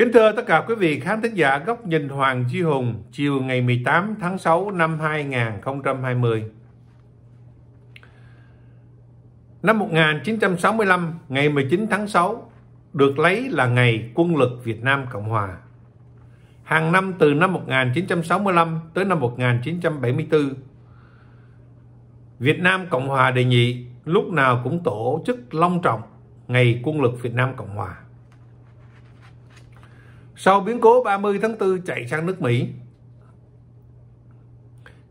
Kính thưa tất cả quý vị khán thính giả Góc nhìn Hoàng Duy Hùng chiều ngày 18 tháng 6 năm 2020. Năm 1965, ngày 19 tháng 6, được lấy là ngày quân lực Việt Nam Cộng Hòa. Hàng năm từ năm 1965 tới năm 1974, Việt Nam Cộng Hòa đề nghị lúc nào cũng tổ chức long trọng Ngày Quân lực Việt Nam Cộng Hòa. Sau biến cố 30 tháng 4 chạy sang nước Mỹ,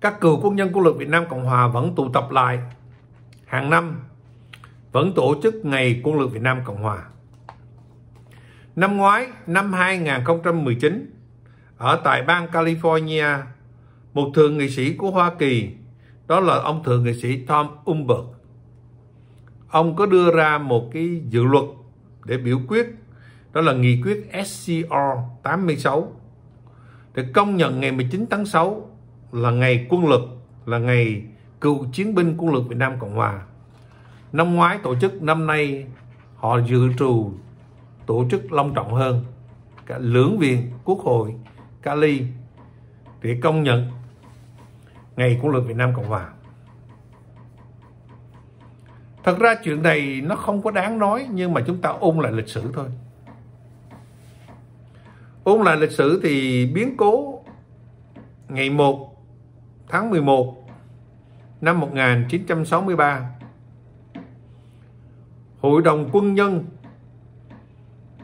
các cựu quân nhân của lực Việt Nam Cộng Hòa vẫn tụ tập lại hàng năm, vẫn tổ chức Ngày Quân lực Việt Nam Cộng Hòa. Năm ngoái, năm 2019, ở tại bang California, một thượng nghị sĩ của Hoa Kỳ, đó là ông thượng nghị sĩ Tom Umberg, ông có đưa ra một cái dự luật để biểu quyết đó là nghị quyết SCR 86 để công nhận ngày 19 tháng 6 là ngày quân lực, là ngày cựu chiến binh quân lực Việt Nam Cộng Hòa. Năm ngoái tổ chức, năm nay họ dự trù tổ chức long trọng hơn. Cả lưỡng viện, quốc hội, Cali để công nhận ngày quân lực Việt Nam Cộng Hòa. Thật ra chuyện này nó không có đáng nói nhưng mà chúng ta ôn lại lịch sử thôi. Ôn lại lịch sử thì biến cố ngày 1 tháng 11 năm 1963 Hội đồng quân nhân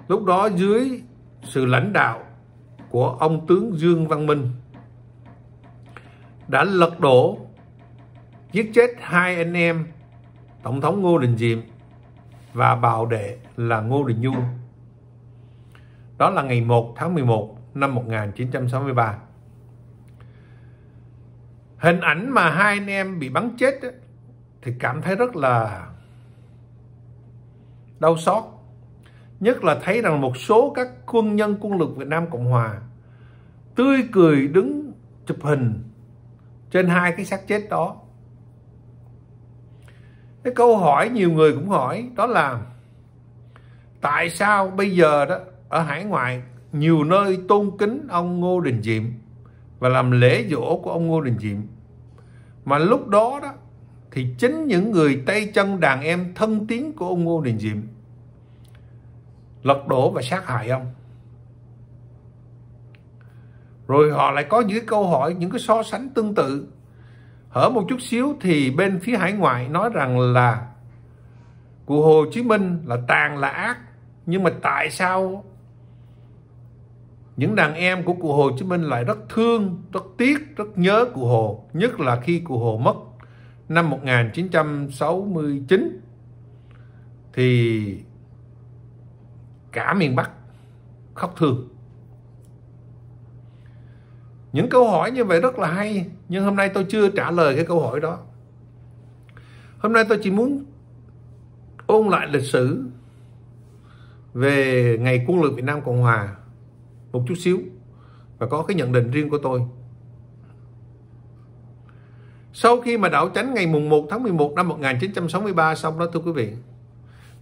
lúc đó dưới sự lãnh đạo của ông tướng Dương Văn Minh đã lật đổ giết chết hai anh em Tổng thống Ngô Đình Diệm và bảo đệ là Ngô Đình Nhu đó là ngày 1 tháng 11 năm 1963. Hình ảnh mà hai anh em bị bắn chết thì cảm thấy rất là đau xót. Nhất là thấy rằng một số các quân nhân quân lực Việt Nam Cộng Hòa tươi cười đứng chụp hình trên hai cái xác chết đó. Cái câu hỏi nhiều người cũng hỏi đó là tại sao bây giờ đó ở hải ngoại nhiều nơi tôn kính ông Ngô Đình Diệm và làm lễ dỗ của ông Ngô Đình Diệm. Mà lúc đó đó thì chính những người tay chân đàn em thân tín của ông Ngô Đình Diệm lật đổ và sát hại ông. Rồi họ lại có những cái câu hỏi, những cái so sánh tương tự. Hở một chút xíu thì bên phía hải ngoại nói rằng là của Hồ Chí Minh là tàn là ác. Nhưng mà tại sao những đàn em của cụ Hồ Chí Minh lại rất thương, rất tiếc, rất nhớ cụ Hồ, nhất là khi cụ Hồ mất năm 1969 thì cả miền Bắc khóc thương. Những câu hỏi như vậy rất là hay, nhưng hôm nay tôi chưa trả lời cái câu hỏi đó. Hôm nay tôi chỉ muốn ôn lại lịch sử về ngày quân lực Việt Nam Cộng Hòa một chút xíu và có cái nhận định riêng của tôi. Sau khi mà đảo tránh ngày mùng 1 tháng 11 năm 1963 xong đó thưa quý vị,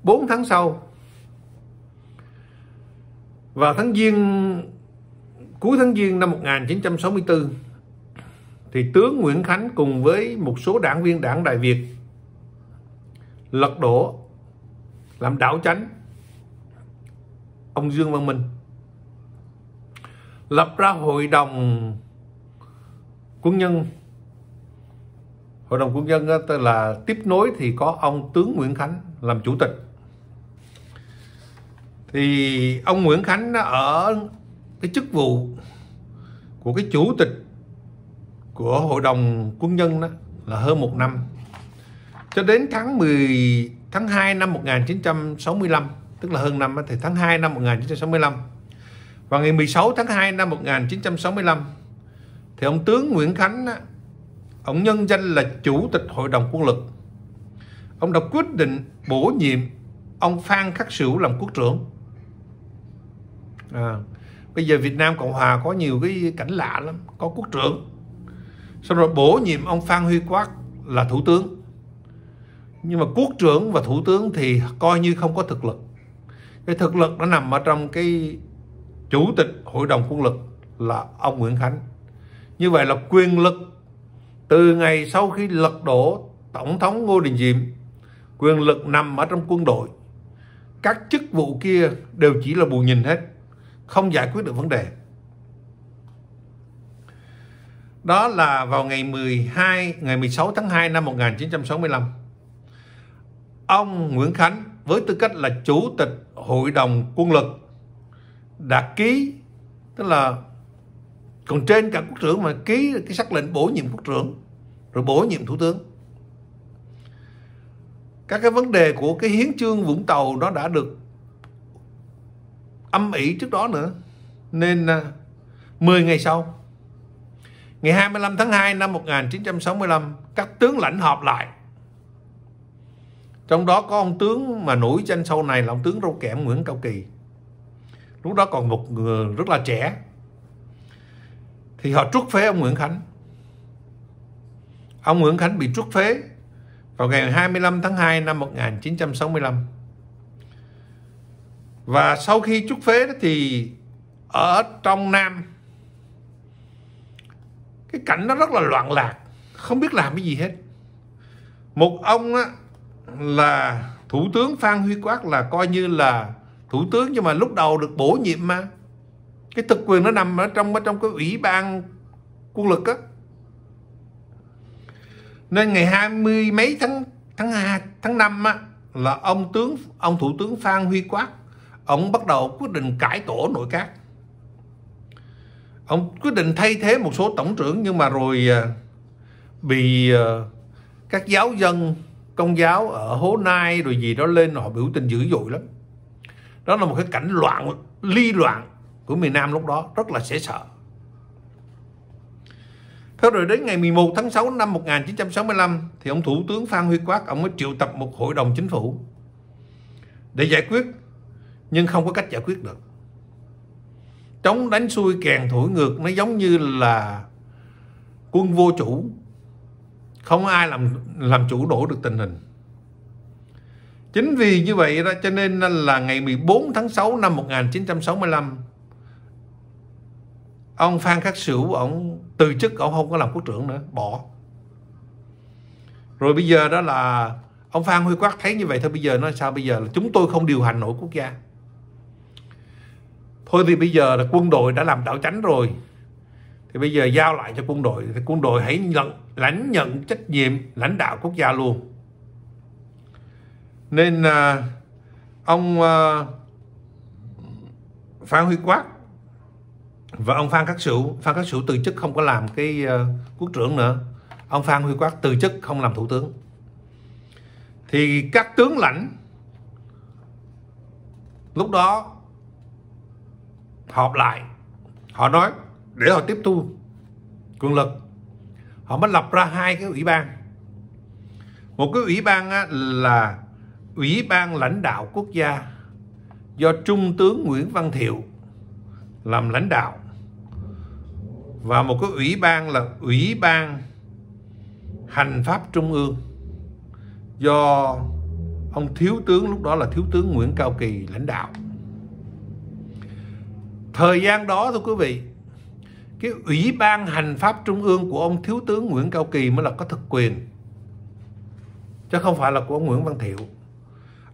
4 tháng sau vào tháng Giêng cuối tháng Giêng năm 1964 thì tướng Nguyễn Khánh cùng với một số đảng viên đảng Đại Việt lật đổ làm đảo chánh ông Dương Văn Minh lập ra hội đồng quân nhân hội đồng quân nhân tức là tiếp nối thì có ông tướng Nguyễn Khánh làm chủ tịch thì ông Nguyễn Khánh ở cái chức vụ của cái chủ tịch của hội đồng quân nhân đó là hơn một năm cho đến tháng 10 tháng 2 năm 1965 tức là hơn năm thì tháng 2 năm 1965 vào ngày 16 tháng 2 năm 1965 thì ông tướng Nguyễn Khánh ông nhân danh là chủ tịch hội đồng quân lực. Ông đã quyết định bổ nhiệm ông Phan Khắc Sửu làm quốc trưởng. À, bây giờ Việt Nam Cộng Hòa có nhiều cái cảnh lạ lắm, có quốc trưởng. Xong rồi bổ nhiệm ông Phan Huy Quát là thủ tướng. Nhưng mà quốc trưởng và thủ tướng thì coi như không có thực lực. Cái thực lực nó nằm ở trong cái Chủ tịch Hội đồng Quân lực là ông Nguyễn Khánh. Như vậy là quyền lực từ ngày sau khi lật đổ Tổng thống Ngô Đình Diệm, quyền lực nằm ở trong quân đội. Các chức vụ kia đều chỉ là bù nhìn hết, không giải quyết được vấn đề. Đó là vào ngày 12, ngày 16 tháng 2 năm 1965. Ông Nguyễn Khánh với tư cách là Chủ tịch Hội đồng Quân lực đã ký tức là còn trên cả quốc trưởng mà ký cái xác lệnh bổ nhiệm quốc trưởng rồi bổ nhiệm thủ tướng các cái vấn đề của cái hiến chương Vũng Tàu nó đã được âm ỉ trước đó nữa nên 10 à, ngày sau ngày 25 tháng 2 năm 1965 các tướng lãnh họp lại trong đó có ông tướng mà nổi danh sau này là ông tướng râu kẽm Nguyễn Cao Kỳ lúc đó còn một người rất là trẻ thì họ trút phế ông Nguyễn Khánh ông Nguyễn Khánh bị trút phế vào ngày 25 tháng 2 năm 1965 và sau khi trút phế đó thì ở trong Nam cái cảnh nó rất là loạn lạc không biết làm cái gì hết một ông á, là thủ tướng Phan Huy Quát là coi như là thủ tướng nhưng mà lúc đầu được bổ nhiệm mà cái thực quyền nó nằm ở trong ở trong cái ủy ban quân lực á nên ngày hai mươi mấy tháng tháng hai tháng năm á là ông tướng ông thủ tướng Phan Huy Quát ông bắt đầu quyết định cải tổ nội các ông quyết định thay thế một số tổng trưởng nhưng mà rồi à, bị à, các giáo dân công giáo ở Hố Nai rồi gì đó lên họ biểu tình dữ dội lắm đó là một cái cảnh loạn ly loạn của miền Nam lúc đó rất là dễ sợ Thế rồi đến ngày 11 tháng 6 năm 1965 thì ông Thủ tướng Phan Huy Quát ông mới triệu tập một hội đồng chính phủ để giải quyết nhưng không có cách giải quyết được. Chống đánh xuôi kèn thổi ngược nó giống như là quân vô chủ. Không ai làm làm chủ đổ được tình hình. Chính vì như vậy đó cho nên là ngày 14 tháng 6 năm 1965 ông Phan Khắc Sửu ông từ chức ông không có làm quốc trưởng nữa, bỏ. Rồi bây giờ đó là ông Phan Huy Quát thấy như vậy thôi bây giờ nó sao bây giờ là chúng tôi không điều hành nổi quốc gia. Thôi thì bây giờ là quân đội đã làm đảo chánh rồi. Thì bây giờ giao lại cho quân đội thì quân đội hãy nhận lãnh nhận trách nhiệm lãnh đạo quốc gia luôn nên là ông à, Phan Huy Quát và ông Phan Khắc Sửu Phan Khắc Sửu từ chức không có làm cái à, quốc trưởng nữa ông Phan Huy Quát từ chức không làm thủ tướng thì các tướng lãnh lúc đó họp lại họ nói để họ tiếp thu quyền lực họ mới lập ra hai cái ủy ban một cái ủy ban á là Ủy ban lãnh đạo quốc gia do Trung tướng Nguyễn Văn Thiệu làm lãnh đạo và một cái ủy ban là Ủy ban Hành pháp Trung ương do ông thiếu tướng lúc đó là thiếu tướng Nguyễn Cao Kỳ lãnh đạo. Thời gian đó thưa quý vị, cái ủy ban hành pháp trung ương của ông thiếu tướng Nguyễn Cao Kỳ mới là có thực quyền chứ không phải là của ông Nguyễn Văn Thiệu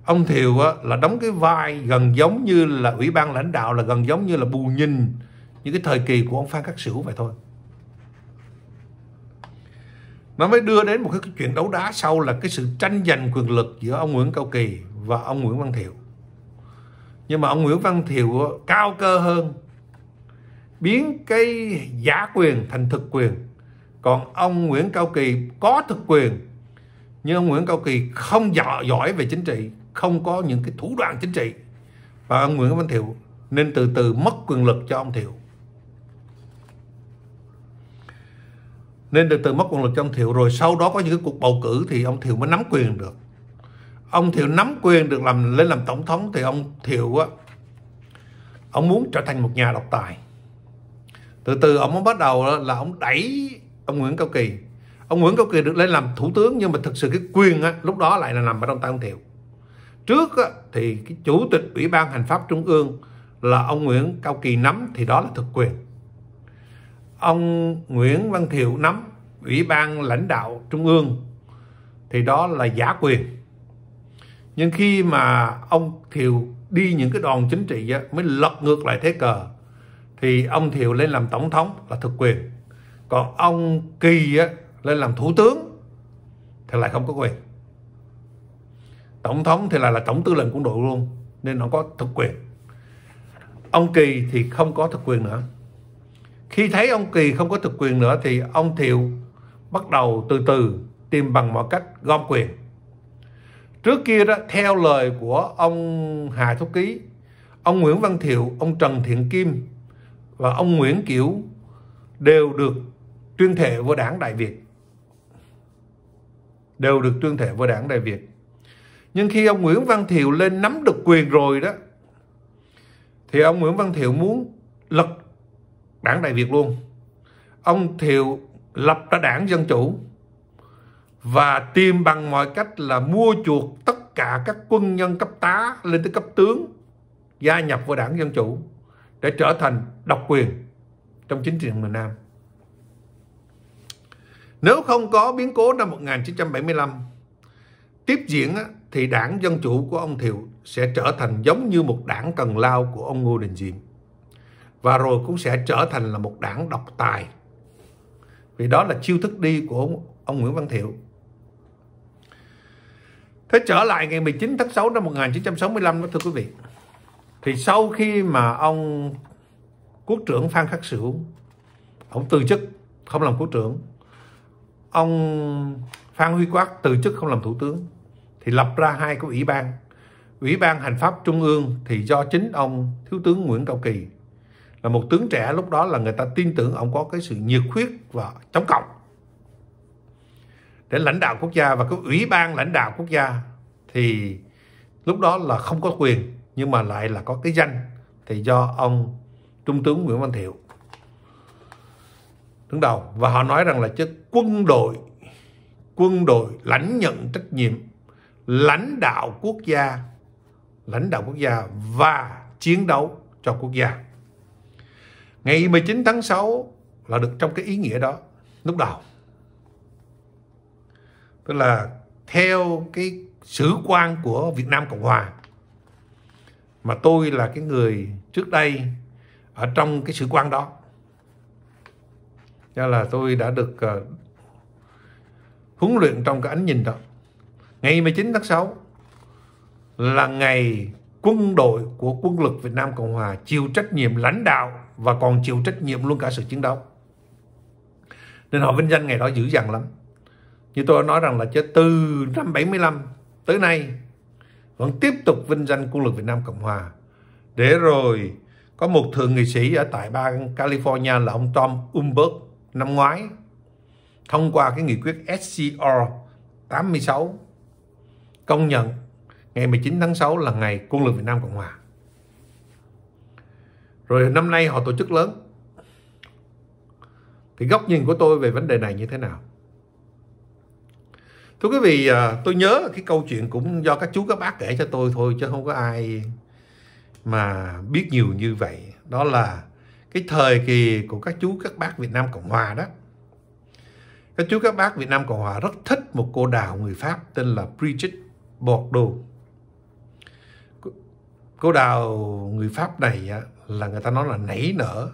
ông Thiều á, là đóng cái vai gần giống như là ủy ban lãnh đạo là gần giống như là bù nhìn những cái thời kỳ của ông Phan Khắc Sửu vậy thôi nó mới đưa đến một cái chuyện đấu đá sau là cái sự tranh giành quyền lực giữa ông Nguyễn Cao Kỳ và ông Nguyễn Văn Thiệu nhưng mà ông Nguyễn Văn Thiệu cao cơ hơn biến cái giả quyền thành thực quyền còn ông Nguyễn Cao Kỳ có thực quyền nhưng ông Nguyễn Cao Kỳ không giỏi về chính trị không có những cái thủ đoạn chính trị và ông Nguyễn Văn Thiệu nên từ từ mất quyền lực cho ông Thiệu nên từ từ mất quyền lực cho ông Thiệu rồi sau đó có những cái cuộc bầu cử thì ông Thiệu mới nắm quyền được ông Thiệu nắm quyền được làm lên làm tổng thống thì ông Thiệu á ông muốn trở thành một nhà độc tài từ từ ông mới bắt đầu là ông đẩy ông Nguyễn Cao Kỳ ông Nguyễn Cao Kỳ được lên làm thủ tướng nhưng mà thực sự cái quyền á, lúc đó lại là nằm ở trong tay ông Thiệu Trước thì cái chủ tịch Ủy ban Hành pháp Trung ương là ông Nguyễn Cao Kỳ nắm thì đó là thực quyền. Ông Nguyễn Văn Thiệu nắm Ủy ban lãnh đạo Trung ương thì đó là giả quyền. Nhưng khi mà ông Thiệu đi những cái đoàn chính trị mới lật ngược lại thế cờ thì ông Thiệu lên làm tổng thống là thực quyền. Còn ông Kỳ lên làm thủ tướng thì lại không có quyền tổng thống thì là là tổng tư lệnh quân đội luôn nên nó có thực quyền ông kỳ thì không có thực quyền nữa khi thấy ông kỳ không có thực quyền nữa thì ông thiệu bắt đầu từ từ tìm bằng mọi cách gom quyền trước kia đó theo lời của ông hà thúc ký ông nguyễn văn thiệu ông trần thiện kim và ông nguyễn kiểu đều được tuyên thệ với đảng đại việt đều được tuyên thệ với đảng đại việt nhưng khi ông Nguyễn Văn Thiệu lên nắm được quyền rồi đó thì ông Nguyễn Văn Thiệu muốn lật đảng Đại Việt luôn. Ông Thiệu lập ra đảng Dân Chủ và tìm bằng mọi cách là mua chuộc tất cả các quân nhân cấp tá lên tới cấp tướng gia nhập vào đảng Dân Chủ để trở thành độc quyền trong chính trị miền Nam. Nếu không có biến cố năm 1975 tiếp diễn thì đảng Dân Chủ của ông Thiệu sẽ trở thành giống như một đảng cần lao của ông Ngô Đình Diệm. Và rồi cũng sẽ trở thành là một đảng độc tài. Vì đó là chiêu thức đi của ông, ông Nguyễn Văn Thiệu. Thế trở lại ngày 19 tháng 6 năm 1965 đó thưa quý vị. Thì sau khi mà ông quốc trưởng Phan Khắc Sửu ông từ chức không làm quốc trưởng ông Phan Huy Quát từ chức không làm thủ tướng thì lập ra hai cái ủy ban. Ủy ban hành pháp trung ương thì do chính ông Thiếu tướng Nguyễn Cao Kỳ là một tướng trẻ lúc đó là người ta tin tưởng ông có cái sự nhiệt huyết và chống cộng để lãnh đạo quốc gia và cái ủy ban lãnh đạo quốc gia thì lúc đó là không có quyền nhưng mà lại là có cái danh thì do ông trung tướng Nguyễn Văn Thiệu đứng đầu và họ nói rằng là chứ quân đội quân đội lãnh nhận trách nhiệm lãnh đạo quốc gia lãnh đạo quốc gia và chiến đấu cho quốc gia ngày 19 tháng 6 là được trong cái ý nghĩa đó lúc đầu tức là theo cái sử quan của Việt Nam Cộng Hòa mà tôi là cái người trước đây ở trong cái sử quan đó cho là tôi đã được uh, huấn luyện trong cái ánh nhìn đó Ngày 19 tháng 6 là ngày quân đội của quân lực Việt Nam Cộng Hòa chịu trách nhiệm lãnh đạo và còn chịu trách nhiệm luôn cả sự chiến đấu. Nên họ vinh danh ngày đó dữ dằn lắm. Như tôi đã nói rằng là cho từ năm 75 tới nay vẫn tiếp tục vinh danh quân lực Việt Nam Cộng Hòa. Để rồi có một thượng nghị sĩ ở tại bang California là ông Tom Umberg năm ngoái thông qua cái nghị quyết SCR 86 công nhận ngày 19 tháng 6 là ngày quân lực Việt Nam Cộng Hòa. Rồi năm nay họ tổ chức lớn. Thì góc nhìn của tôi về vấn đề này như thế nào? Thưa quý vị, à, tôi nhớ cái câu chuyện cũng do các chú các bác kể cho tôi thôi chứ không có ai mà biết nhiều như vậy. Đó là cái thời kỳ của các chú các bác Việt Nam Cộng Hòa đó. Các chú các bác Việt Nam Cộng Hòa rất thích một cô đào người Pháp tên là Brigitte bột đồ cô đào người Pháp này là người ta nói là nảy nở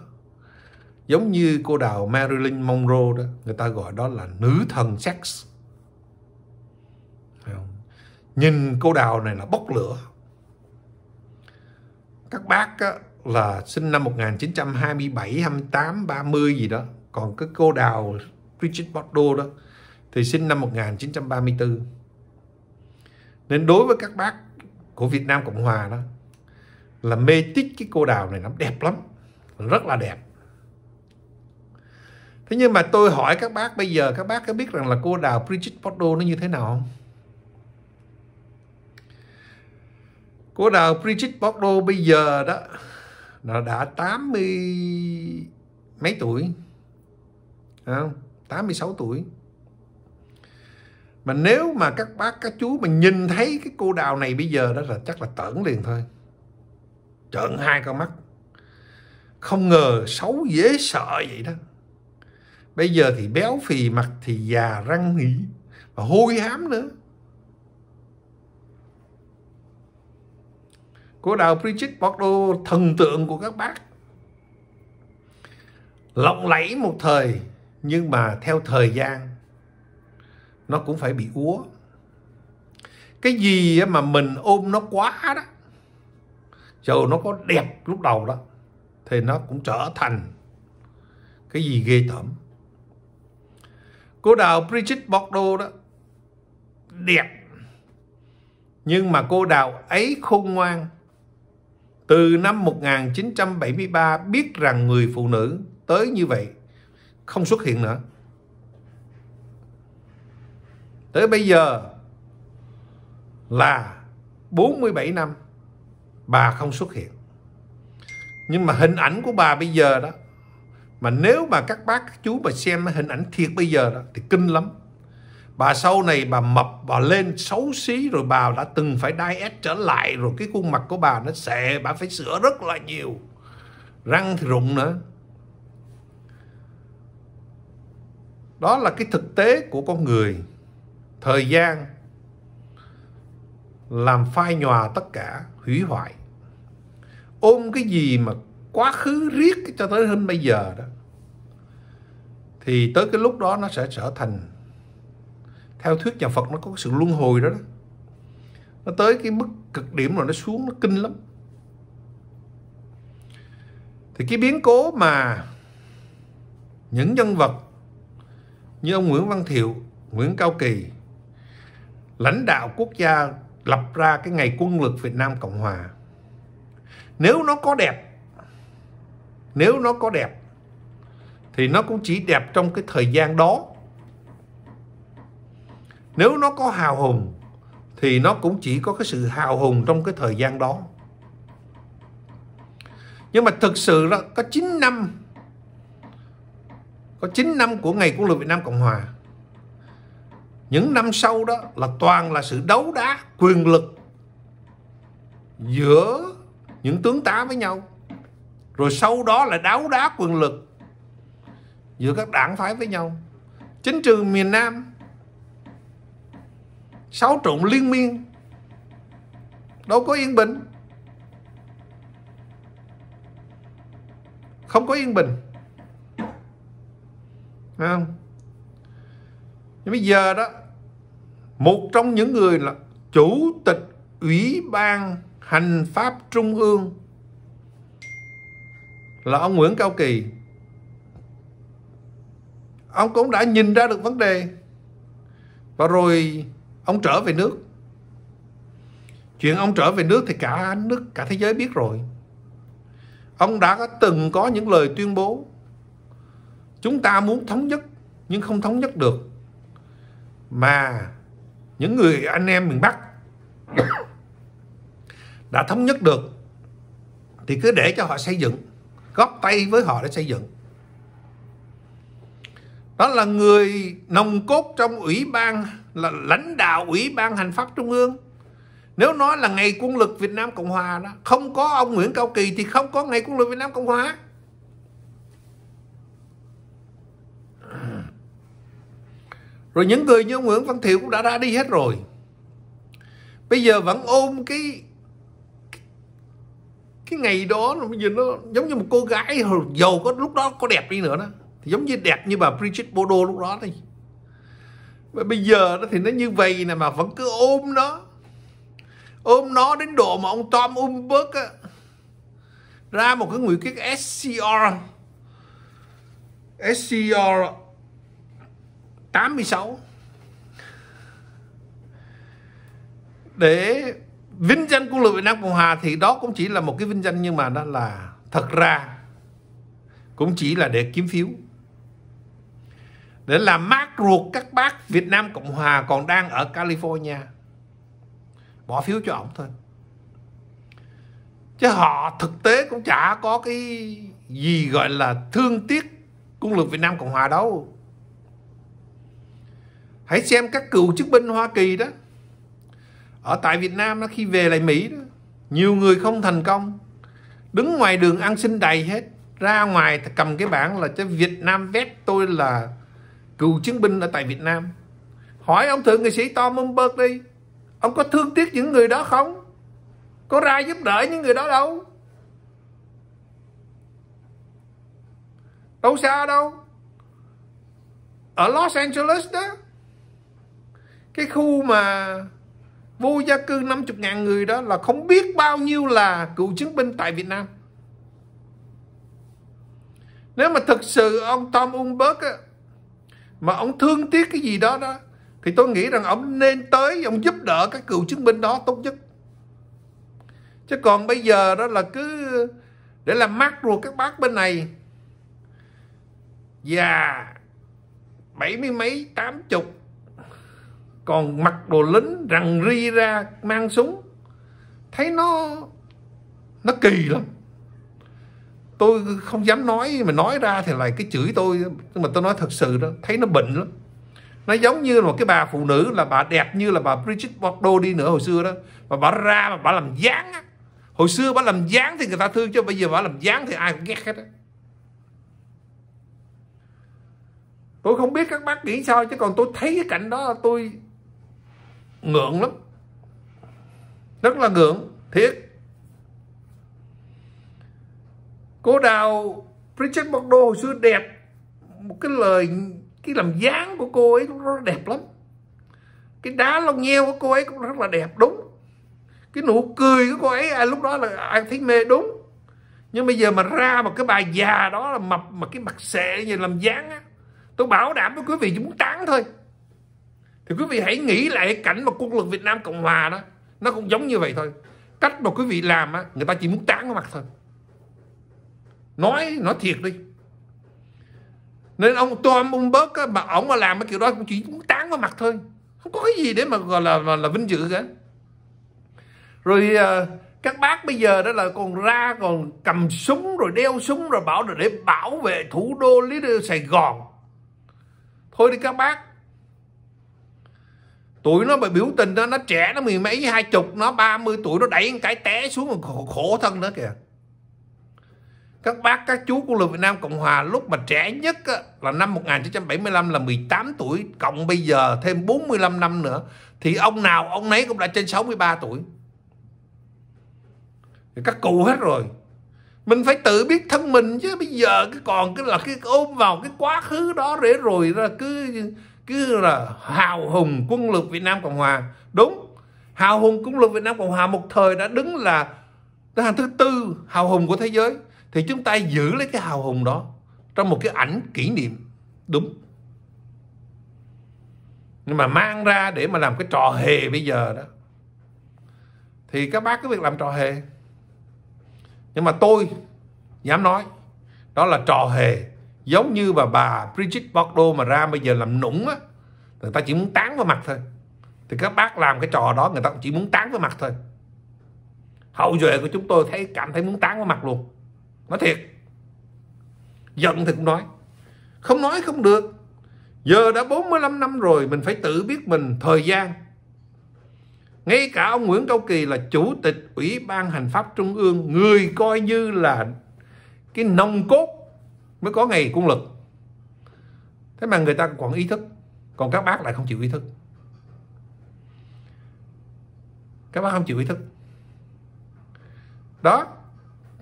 giống như cô đào Marilyn Monroe đó người ta gọi đó là nữ thần sex nhìn cô đào này là bốc lửa các bác á, là sinh năm 1927, 28, 30 gì đó còn cái cô đào Bridget Bordeaux đó thì sinh năm 1934 nên đối với các bác của Việt Nam Cộng Hòa đó là mê tích cái cô đào này lắm đẹp lắm rất là đẹp thế nhưng mà tôi hỏi các bác bây giờ các bác có biết rằng là cô đào Bridget Bordeaux nó như thế nào không cô đào Bridget Bordeaux bây giờ đó nó đã 80 mấy tuổi không? 86 tuổi mà nếu mà các bác các chú mà nhìn thấy cái cô đào này bây giờ đó là chắc là tởn liền thôi trợn hai con mắt không ngờ xấu dễ sợ vậy đó bây giờ thì béo phì mặt thì già răng nghỉ và hôi hám nữa cô đào Bridget Bordeaux thần tượng của các bác lộng lẫy một thời nhưng mà theo thời gian nó cũng phải bị úa cái gì mà mình ôm nó quá đó dù nó có đẹp lúc đầu đó thì nó cũng trở thành cái gì ghê tởm cô đào Bridget Bordeaux đó đẹp nhưng mà cô đào ấy khôn ngoan từ năm 1973 biết rằng người phụ nữ tới như vậy không xuất hiện nữa tới bây giờ là 47 năm bà không xuất hiện. Nhưng mà hình ảnh của bà bây giờ đó mà nếu mà các bác các chú mà xem hình ảnh thiệt bây giờ đó thì kinh lắm. Bà sau này bà mập, bà lên xấu xí rồi bà đã từng phải diet trở lại rồi cái khuôn mặt của bà nó xệ, bà phải sửa rất là nhiều. Răng thì rụng nữa. Đó là cái thực tế của con người thời gian làm phai nhòa tất cả hủy hoại ôm cái gì mà quá khứ riết cho tới hơn bây giờ đó thì tới cái lúc đó nó sẽ trở thành theo thuyết nhà Phật nó có sự luân hồi đó, đó nó tới cái mức cực điểm rồi nó xuống nó kinh lắm thì cái biến cố mà những nhân vật như ông Nguyễn Văn Thiệu Nguyễn Cao Kỳ lãnh đạo quốc gia lập ra cái ngày quân lực Việt Nam Cộng Hòa. Nếu nó có đẹp, nếu nó có đẹp, thì nó cũng chỉ đẹp trong cái thời gian đó. Nếu nó có hào hùng, thì nó cũng chỉ có cái sự hào hùng trong cái thời gian đó. Nhưng mà thực sự là có 9 năm, có 9 năm của ngày quân lực Việt Nam Cộng Hòa, những năm sau đó là toàn là sự đấu đá quyền lực giữa những tướng tá với nhau rồi sau đó là đấu đá quyền lực giữa các đảng phái với nhau chính trường miền Nam sáu trộn liên miên đâu có yên bình không có yên bình Đấy không nhưng bây giờ đó một trong những người là chủ tịch ủy ban hành pháp trung ương là ông Nguyễn Cao Kỳ ông cũng đã nhìn ra được vấn đề và rồi ông trở về nước chuyện ông trở về nước thì cả nước cả thế giới biết rồi ông đã có từng có những lời tuyên bố chúng ta muốn thống nhất nhưng không thống nhất được mà những người anh em miền Bắc đã thống nhất được thì cứ để cho họ xây dựng góp tay với họ để xây dựng đó là người nồng cốt trong ủy ban là lãnh đạo ủy ban hành pháp trung ương nếu nói là ngày quân lực Việt Nam Cộng Hòa đó không có ông Nguyễn Cao Kỳ thì không có ngày quân lực Việt Nam Cộng Hòa rồi những người như ông Nguyễn Văn Thiệu cũng đã ra đi hết rồi bây giờ vẫn ôm cái cái ngày đó bây giờ nó giống như một cô gái giàu có lúc đó có đẹp đi nữa đó thì giống như đẹp như bà Bridget Bodo lúc đó đi mà bây giờ đó thì nó như vậy nè mà vẫn cứ ôm nó ôm nó đến độ mà ông Tom Umberg á, ra một cái nghị quyết SCR SCR 86 để vinh danh quân đội Việt Nam Cộng Hòa thì đó cũng chỉ là một cái vinh danh nhưng mà nó là thật ra cũng chỉ là để kiếm phiếu để làm mát ruột các bác Việt Nam Cộng Hòa còn đang ở California bỏ phiếu cho ổng thôi chứ họ thực tế cũng chả có cái gì gọi là thương tiếc quân lực Việt Nam Cộng Hòa đâu hãy xem các cựu chức binh Hoa Kỳ đó ở tại Việt Nam đó khi về lại Mỹ đó nhiều người không thành công đứng ngoài đường ăn xin đầy hết ra ngoài cầm cái bảng là cho Việt Nam vét tôi là cựu chiến binh ở tại Việt Nam hỏi ông thượng nghị sĩ Tom Umberg đi ông có thương tiếc những người đó không có ra giúp đỡ những người đó đâu đâu xa đâu ở Los Angeles đó cái khu mà vô gia cư 50 ngàn người đó là không biết bao nhiêu là cựu chiến binh tại Việt Nam nếu mà thực sự ông Tom Umberg á, mà ông thương tiếc cái gì đó đó thì tôi nghĩ rằng ông nên tới ông giúp đỡ các cựu chiến binh đó tốt nhất chứ còn bây giờ đó là cứ để làm mát ruột các bác bên này già bảy mươi mấy tám chục còn mặc đồ lính rằng ri ra mang súng thấy nó nó kỳ lắm tôi không dám nói mà nói ra thì lại cái chửi tôi nhưng mà tôi nói thật sự đó thấy nó bệnh lắm nó giống như là một cái bà phụ nữ là bà đẹp như là bà Bridget Bardot đi nữa hồi xưa đó mà bà ra mà bà làm dáng á hồi xưa bà làm dáng thì người ta thương chứ bây giờ bà làm dáng thì ai cũng ghét hết á tôi không biết các bác nghĩ sao chứ còn tôi thấy cái cảnh đó tôi ngượng lắm rất là ngượng thiệt cô đào Bridget Bardot hồi xưa đẹp một cái lời cái làm dáng của cô ấy cũng rất là đẹp lắm cái đá lông nheo của cô ấy cũng rất là đẹp đúng cái nụ cười của cô ấy à, lúc đó là ai thấy mê đúng nhưng bây giờ mà ra một cái bà già đó là mập mà cái mặt xệ như làm dáng á tôi bảo đảm với quý vị chỉ muốn tán thôi thì quý vị hãy nghĩ lại cảnh mà quân lực Việt Nam Cộng Hòa đó nó cũng giống như vậy thôi cách mà quý vị làm á người ta chỉ muốn tán vào mặt thôi nói nói thiệt đi nên ông Tom ông bớt á, mà ổng mà làm cái kiểu đó cũng chỉ muốn tán vào mặt thôi không có cái gì để mà gọi là là, là vinh dự cả rồi à, các bác bây giờ đó là còn ra còn cầm súng rồi đeo súng rồi bảo là để bảo vệ thủ đô lý đô Sài Gòn thôi đi các bác tụi nó bị biểu tình đó nó trẻ nó mười mấy hai chục nó ba mươi tuổi nó đẩy cái té xuống khổ, khổ thân nữa kìa các bác các chú của lực Việt Nam Cộng Hòa lúc mà trẻ nhất á, là năm 1975 là 18 tuổi cộng bây giờ thêm 45 năm nữa thì ông nào ông nấy cũng đã trên 63 tuổi các cụ hết rồi mình phải tự biết thân mình chứ bây giờ cái còn cái là cái ôm vào cái quá khứ đó để rồi là cứ cứ là hào hùng quân lực Việt Nam Cộng Hòa đúng hào hùng quân lực Việt Nam Cộng Hòa một thời đã đứng là hàng thứ tư hào hùng của thế giới thì chúng ta giữ lấy cái hào hùng đó trong một cái ảnh kỷ niệm đúng nhưng mà mang ra để mà làm cái trò hề bây giờ đó thì các bác cứ việc làm trò hề nhưng mà tôi dám nói đó là trò hề giống như bà bà Bridget Bardot mà ra bây giờ làm nũng á người ta chỉ muốn tán vào mặt thôi thì các bác làm cái trò đó người ta cũng chỉ muốn tán vào mặt thôi hậu duệ của chúng tôi thấy cảm thấy muốn tán vào mặt luôn nói thiệt giận thì cũng nói không nói không được giờ đã 45 năm rồi mình phải tự biết mình thời gian ngay cả ông Nguyễn Cao Kỳ là chủ tịch ủy ban hành pháp trung ương người coi như là cái nòng cốt mới có ngày cung lực thế mà người ta còn ý thức còn các bác lại không chịu ý thức các bác không chịu ý thức đó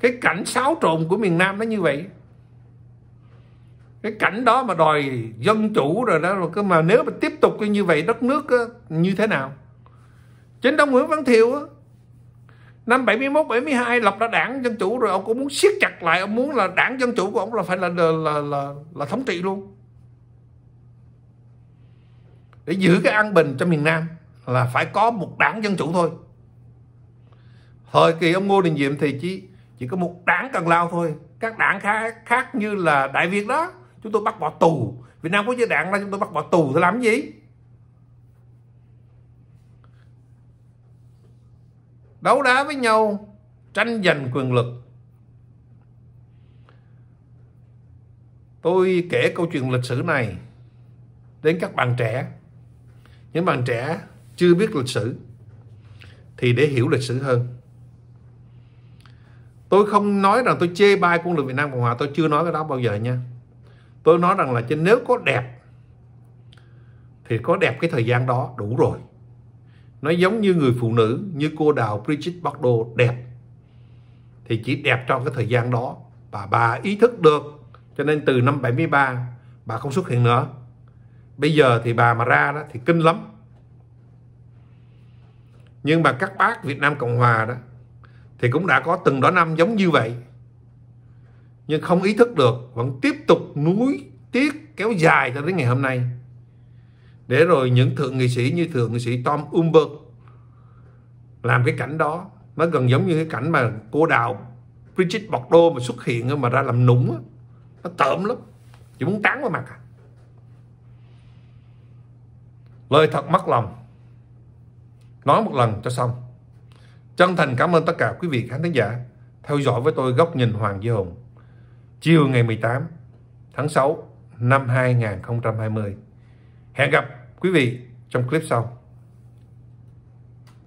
cái cảnh xáo trộn của miền Nam nó như vậy cái cảnh đó mà đòi dân chủ rồi đó rồi cơ mà nếu mà tiếp tục như vậy đất nước như thế nào chính ông Nguyễn Văn Thiệu năm 71 72 lập ra đảng dân chủ rồi ông cũng muốn siết chặt lại ông muốn là đảng dân chủ của ông là phải là là là là, là thống trị luôn để giữ cái an bình cho miền Nam là phải có một đảng dân chủ thôi thời kỳ ông Ngô Đình Diệm thì chỉ chỉ có một đảng cần lao thôi các đảng khác khác như là Đại Việt đó chúng tôi bắt bỏ tù Việt Nam có giới đảng là chúng tôi bắt bỏ tù thì làm gì đấu đá với nhau tranh giành quyền lực tôi kể câu chuyện lịch sử này đến các bạn trẻ những bạn trẻ chưa biết lịch sử thì để hiểu lịch sử hơn tôi không nói rằng tôi chê bai quân lực Việt Nam Cộng Hòa tôi chưa nói cái đó bao giờ nha tôi nói rằng là chứ nếu có đẹp thì có đẹp cái thời gian đó đủ rồi nó giống như người phụ nữ như cô đào Bridget Bardot đẹp thì chỉ đẹp trong cái thời gian đó và bà ý thức được cho nên từ năm 73 bà không xuất hiện nữa bây giờ thì bà mà ra đó thì kinh lắm nhưng mà các bác Việt Nam Cộng Hòa đó thì cũng đã có từng đó năm giống như vậy nhưng không ý thức được vẫn tiếp tục núi tiếc kéo dài cho đến ngày hôm nay để rồi những thượng nghị sĩ như thượng nghị sĩ Tom Umberg làm cái cảnh đó nó gần giống như cái cảnh mà cô đào Bridget Bardot mà xuất hiện mà ra làm nũng nó tởm lắm chỉ muốn tán vào mặt à. lời thật mất lòng nói một lần cho xong chân thành cảm ơn tất cả quý vị khán thính giả theo dõi với tôi góc nhìn Hoàng Duy Hùng chiều ngày 18 tháng 6 năm 2020 Hẹn gặp quý vị trong clip sau.